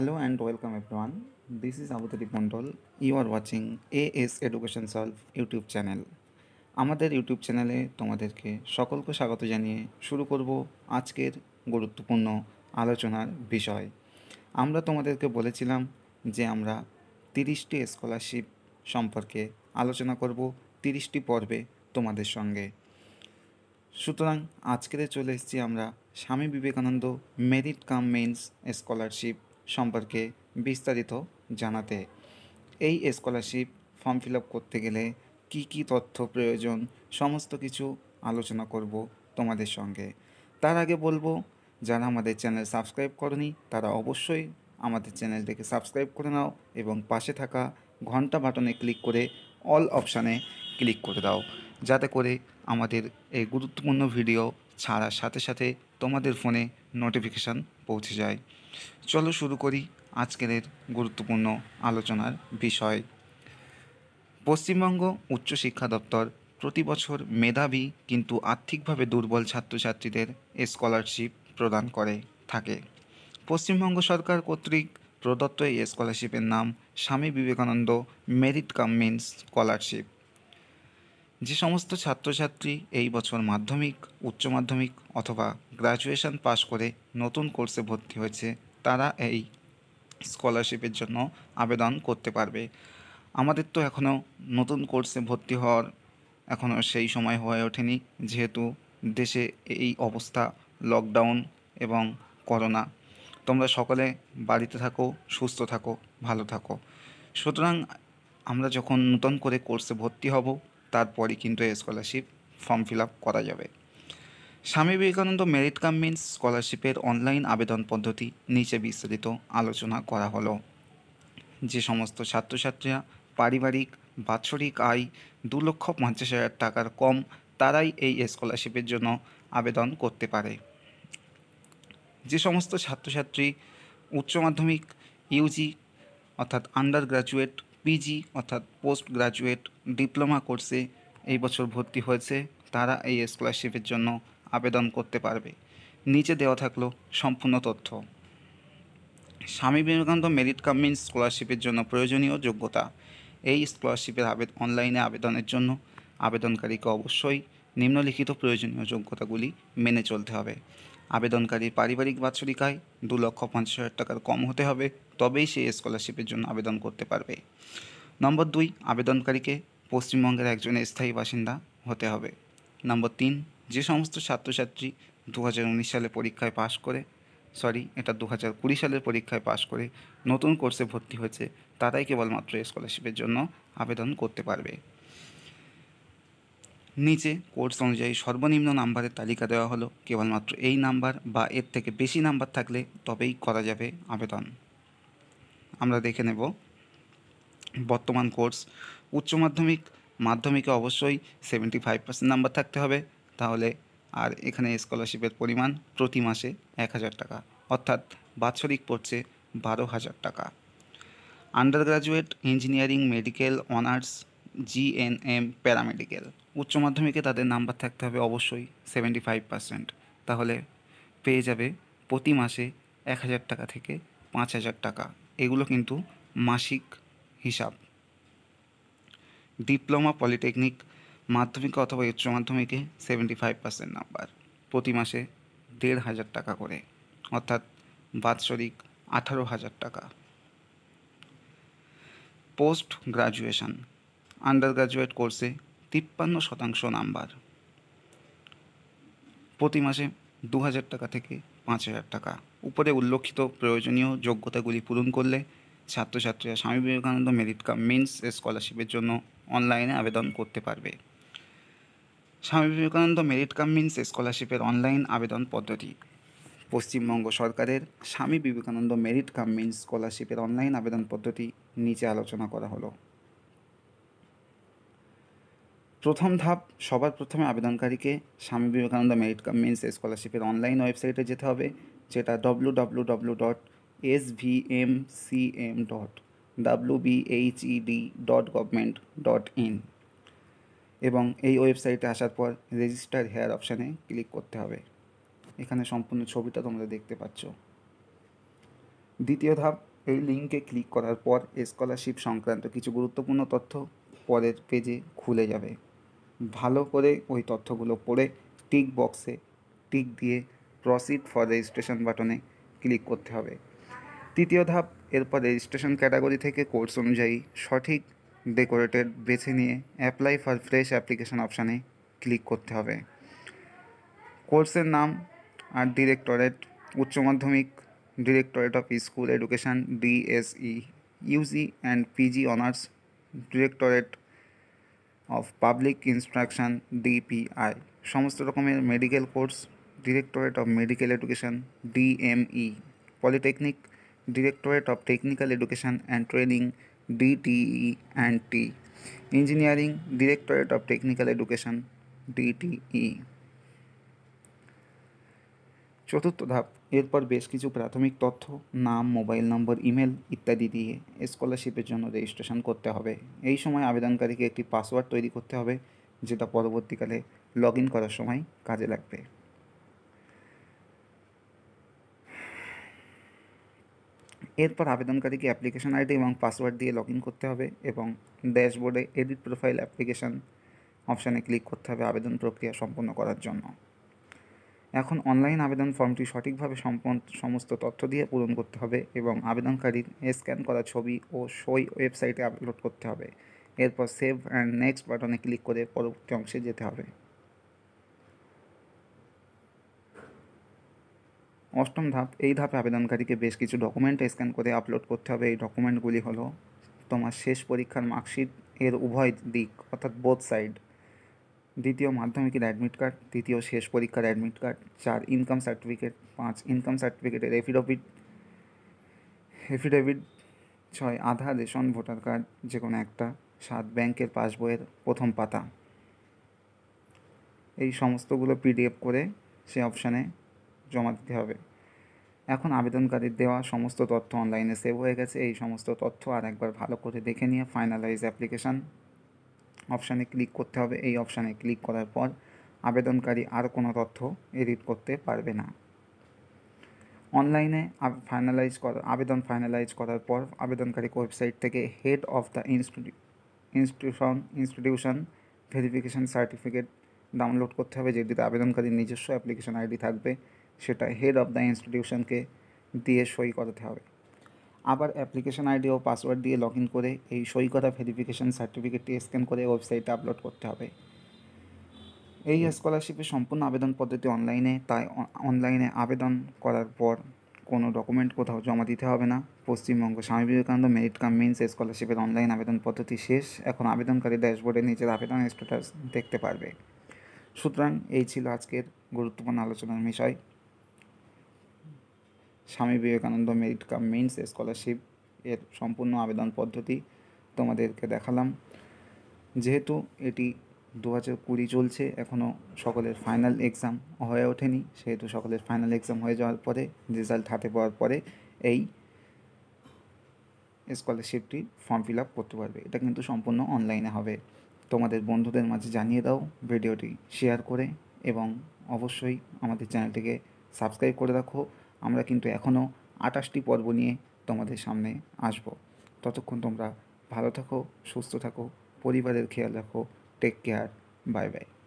Hello and welcome welcome everyone. This is Abhutadi Mondol. You are watching AS education Solve YouTube channel আমাদের YouTube চ্যানেলে তোমাদেরকে সকলকে স্বাগত জানিয়ে শুরু করব আজকের গুরুত্বপূর্ণ আলোচনার বিষয় আমরা তোমাদেরকে বলেছিলাম যে আমরা তিরিশটি স্কলারশিপ সম্পর্কে আলোচনা করব তিরিশটি পর্বে তোমাদের সঙ্গে সুতরাং আজকের চলে এসেছি আমরা Swami Vivekananda merit cum means scholarship সম্পর্কে বিস্তারিত জানাতে এই স্কলারশিপ ফর্ম ফিল করতে গেলে কি কি তথ্য প্রয়োজন সমস্ত কিছু আলোচনা করব তোমাদের সঙ্গে তার আগে বলবো যারা আমাদের চ্যানেল সাবস্ক্রাইব করনি তারা অবশ্যই আমাদের চ্যানেলটিকে সাবস্ক্রাইব করে নাও এবং পাশে থাকা ঘন্টা বাটনে ক্লিক করে অল অপশানে ক্লিক করে দাও যাতে করে আমাদের এই গুরুত্বপূর্ণ ভিডিও ছাড়ার সাথে সাথে তোমাদের ফোনে নোটিফিকেশান পৌঁছে যায় চলো শুরু করি আজকের গুরুত্বপূর্ণ আলোচনার বিষয় পশ্চিমবঙ্গ উচ্চশিক্ষা দপ্তর প্রতি বছর মেধাবী কিন্তু আর্থিকভাবে দুর্বল ছাত্রছাত্রীদের স্কলারশিপ প্রদান করে থাকে পশ্চিমবঙ্গ সরকার কর্তৃক প্রদত্ত এই স্কলারশিপের নাম স্বামী বিবেকানন্দ মেরিট কাম স্কলারশিপ যে সমস্ত ছাত্রছাত্রী এই বছর মাধ্যমিক উচ্চ মাধ্যমিক অথবা গ্রাজুয়েশন পাশ করে নতুন কোর্সে ভর্তি হয়েছে তারা এই স্কলারশিপের জন্য আবেদন করতে পারবে আমাদের তো এখনও নতুন কোর্সে ভর্তি হওয়ার এখনও সেই সময় হয়ে ওঠেনি যেহেতু দেশে এই অবস্থা লকডাউন এবং করোনা তোমরা সকলে বাড়িতে থাকো সুস্থ থাকো ভালো থাকো সুতরাং আমরা যখন নতুন করে কোর্সে ভর্তি হব তারপরই কিন্তু এই স্কলারশিপ ফর্ম ফিল আপ করা যাবে Swami Vivekananda merit cum means স্কলারশিপের অনলাইন আবেদন পদ্ধতি নিচে বিস্তারিত আলোচনা করা হলো যে সমস্ত ছাত্রছাত্রীরা পারিবারিক বাৎসরিক আয় দু লক্ষ পঞ্চাশ হাজার টাকার কম তারাই এই স্কলারশিপের জন্য আবেদন করতে পারে যে সমস্ত ছাত্রছাত্রী উচ্চ মাধ্যমিক ইউজি অর্থাৎ আন্ডার গ্রাজুয়েট পিজি অর্থাৎ পোস্ট গ্রাজুয়েট ডিপ্লোমা কোর্সে এই বছর ভর্তি হয়েছে তারা এই স্কলারশিপের জন্য আবেদন করতে পারবে নিচে দেওয়া থাকলো সম্পূর্ণ তথ্য স্বামী বিবেকানন্দ মেরিট কামিন স্কলারশিপের জন্য প্রয়োজনীয় যোগ্যতা এই স্কলারশিপের আবেদন অনলাইনে আবেদনের জন্য আবেদনকারীকে অবশ্যই নিম্নলিখিত প্রয়োজনীয় যোগ্যতাগুলি মেনে চলতে হবে আবেদনকারীর পারিবারিক বাৎসরিক আয় দু লক্ষ পঞ্চাশ হাজার টাকার কম হতে হবে তবেই সে স্কলারশিপের জন্য আবেদন করতে পারবে নম্বর দুই আবেদনকারীকে পশ্চিমবঙ্গের একজন স্থায়ী বাসিন্দা হতে হবে নম্বর তিন যে সমস্ত ছাত্রছাত্রী দু হাজার উনিশ সালে পরীক্ষায় পাশ করে সরি এটা দু হাজার কুড়ি সালের পরীক্ষায় পাশ করে নতুন কোর্সে ভর্তি হয়েছে তারাই কেবলমাত্র স্কলারশিপের জন্য আবেদন করতে পারবে নিচে কোর্স অনুযায়ী সর্বনিম্ন নাম্বারের তালিকা দেওয়া হলো কেবলমাত্র এই নাম্বার বা এর থেকে বেশি নাম্বার থাকলে তবেই করা যাবে আবেদন আমরা দেখে নেব বর্তমান কোর্স উচ্চ মাধ্যমিক মাধ্যমিকে অবশ্যই সেভেন্টি ফাইভ পার্সেন্ট নাম্বার থাকতে হবে তাহলে আর এখানে স্কলারশিপের পরিমাণ প্রতি মাসে এক হাজার টাকা অর্থাৎ বাৎসরিক পড়ছে বারো হাজার টাকা under graduate engineering medical honours GNM paramedical উচ্চ মাধ্যমিকে তাদের নাম্বার থাকতে হবে অবশ্যই সেভেন্টি ফাইভ পার্সেন্ট তাহলে পেয়ে যাবে প্রতি মাসে এক হাজার টাকা থেকে পাঁচ হাজার টাকা এগুলো কিন্তু মাসিক হিসাব ডিপ্লোমা পলিটেকনিক মাধ্যমিকে অথবা উচ্চ মাধ্যমিকে সেভেন্টি ফাইভ পার্সেন্ট নাম্বার প্রতি মাসে দেড় হাজার টাকা করে অর্থাৎ বাৎসরিক আঠারো হাজার টাকা পোস্ট গ্রাজুয়েশন আন্ডার গ্রাজুয়েট কোর্সে তিপ্পান্ন শতাংশ নাম্বার প্রতি মাসে দু হাজার টাকা থেকে পাঁচ হাজার টাকা উপরে উল্লেখিত প্রয়োজনীয় যোগ্যতাগুলি পূরণ করলে ছাত্রছাত্রীরা স্বামী বিবেকানন্দ মেরিট কাম মিন্স স্কলারশিপের জন্য অনলাইনে আবেদন করতে পারবে Swami Vivekananda merit cum means স্কলারশিপের অনলাইন আবেদন পদ্ধতি পশ্চিমবঙ্গ সরকারের Swami Vivekananda merit cum means স্কলারশিপের অনলাইন আবেদন পদ্ধতি নিচে আলোচনা করা হলো প্রথম ধাপ সবার প্রথমে আবেদনকারীকে স্বামী বিবেকানন্দ মেরিট মিন্স স্কলারশিপের অনলাইন ওয়েবসাইটে যেতে হবে যেটা W W W dot S V M C M dot W BHED dot government dot in এবং এই ওয়েবসাইটে আসার পর রেজিস্টার হেয়ার অপশানে ক্লিক করতে হবে এখানে সম্পূর্ণ ছবিটা তোমরা দেখতে পাচ্ছ দ্বিতীয় ধাপ এই লিঙ্কে ক্লিক করার পর স্কলারশিপ সংক্রান্ত কিছু গুরুত্বপূর্ণ তথ্য পরের পেজে খুলে যাবে ভালো করে ওই তথ্যগুলো পড়ে টিক বক্সে টিক দিয়ে প্রসিড ফর রেজিস্ট্রেশন বাটনে ক্লিক করতে হবে তৃতীয় ধাপ এরপর রেজিস্ট্রেশন ক্যাটাগরি থেকে কোর্স অনুযায়ী সঠিক ডেকোরেটেড বেছে নিয়ে অ্যাপ্লাই ফর ফ্রেশ অ্যাপ্লিকেশন অপশানে ক্লিক করতে হবে কোর্সের নাম আর ডিরেক্টরেট উচ্চ মাধ্যমিক directorate of school education DSE UG and PG honours directorate of public instruction DPI সমস্ত রকমের medical course directorate of medical education DME polytechnic directorate of technical education and training DTE and T engineering directorate of technical education DTE চতুর্থ ধাপ এরপর বেশ কিছু প্রাথমিক তথ্য নাম মোবাইল নম্বর ইমেল ইত্যাদি দিয়ে স্কলারশিপের জন্য রেজিস্ট্রেশন করতে হবে এই সময় আবেদনকারীকে একটি পাসওয়ার্ড তৈরি করতে হবে যেটা পরবর্তীকালে লগ ইন করার সময় কাজে লাগবে এরপর আবেদনকারীকে অ্যাপ্লিকেশন আইডি এবং পাসওয়ার্ড দিয়ে লগ ইন করতে হবে এবং ড্যাশবোর্ডে এডিট প্রোফাইল অ্যাপ্লিকেশন অপশানে ক্লিক করতে হবে আবেদন প্রক্রিয়া সম্পন্ন করার জন্য এখন অনলাইন আবেদন ফর্মটি সঠিকভাবে সমস্ত তথ্য দিয়ে পূরণ করতে হবে এবং আবেদনকারীর স্ক্যান করা ছবি ও সই ওয়েবসাইটে আপলোড করতে হবে এরপর সেভ অ্যান্ড নেক্সট বাটনে ক্লিক করে পরবর্তী অংশে যেতে হবে অষ্টম ধাপ এই ধাপে আবেদনকারীকে বেশ কিছু ডকুমেন্ট স্ক্যান করে আপলোড করতে হবে এই ডকুমেন্টগুলি হলো তোমার শেষ পরীক্ষার মার্কশিট এর উভয় দিক অর্থাৎ বোথ সাইড দ্বিতীয় মাধ্যমিকের অ্যাডমিট কার্ড তৃতীয় শেষ পরীক্ষার অ্যাডমিট কার্ড চার ইনকাম সার্টিফিকেট পাঁচ ইনকাম সার্টিফিকেটের এফিডেভিট এফিডেভিট ছয় আধার রেশন ভোটার কার্ড যে কোনো একটা সাত ব্যাংকের পাসবইয়ের প্রথম পাতা এই সমস্তগুলো পিডিএফ করে সে অপশানে জমা দিতে হবে এখন আবেদনকারীর দেওয়া সমস্ত তথ্য অনলাইনে সেভ হয়ে গেছে এই সমস্ত তথ্য আর একবার ভালো করে দেখে নিয়ে ফাইনালাইজ অ্যাপ্লিকেশান অপশানে ক্লিক করতে হবে এই অপশানে ক্লিক করার পর আবেদনকারী আর কোনো তথ্য এডিট করতে পারবে না অনলাইনে ফাইনালাইজ করা আবেদন ফাইনালাইজ করার পর আবেদনকারী ওয়েবসাইট থেকে head of the institute institution institution verification certificate download করতে হবে যেটিতে আবেদনকারীর নিজস্ব অ্যাপ্লিকেশন আইডি থাকবে সেটা হেড অফ দ্য ইনস্টিটিউশনকে দিয়ে সই করাতে হবে আবার অ্যাপ্লিকেশন আইডি ও পাসওয়ার্ড দিয়ে লগ করে এই সই করা ভেরিফিকেশন সার্টিফিকেটটি স্ক্যান করে ওয়েবসাইটে আপলোড করতে হবে এই স্কলারশিপের সম্পূর্ণ আবেদন পদ্ধতি অনলাইনে তাই অনলাইনে আবেদন করার পর কোনো ডকুমেন্ট কোথাও জমা দিতে হবে না Paschimbanga Swami Vivekananda merit cum means স্কলারশিপের অনলাইন আবেদন পদ্ধতি শেষ এখন আবেদনকারী ড্যাশবোর্ডে নিজের আবেদন স্ট্যাটাস দেখতে পারবে সুতরাং এই ছিল আজকের গুরুত্বপূর্ণ আলোচনার বিষয় Swami Vivekananda merit cum means scholarship এর সম্পূর্ণ আবেদন পদ্ধতি তোমাদেরকে দেখালাম যেহেতু এটি দু হাজার কুড়ি চলছে এখনও সকলের ফাইনাল এক্সাম হয়ে ওঠেনি সেহেতু সকলের ফাইনাল এক্সাম হয়ে যাওয়ার পরে রেজাল্ট হাতে পাওয়ার পরে এই স্কলারশিপটি ফর্ম ফিল আপ করতে পারবে এটা কিন্তু সম্পূর্ণ অনলাইনে হবে তোমাদের বন্ধুদের মাঝে জানিয়ে দাও ভিডিওটি শেয়ার করে এবং অবশ্যই আমাদের চ্যানেলটিকে সাবস্ক্রাইব করে রাখো আমরা কিন্তু এখনও আটাশটি পর্ব নিয়ে তোমাদের সামনে আসব ততক্ষণ তোমরা ভালো থাকো সুস্থ থাকো পরিবারের খেয়াল রাখো টেক কেয়ার বাই বাই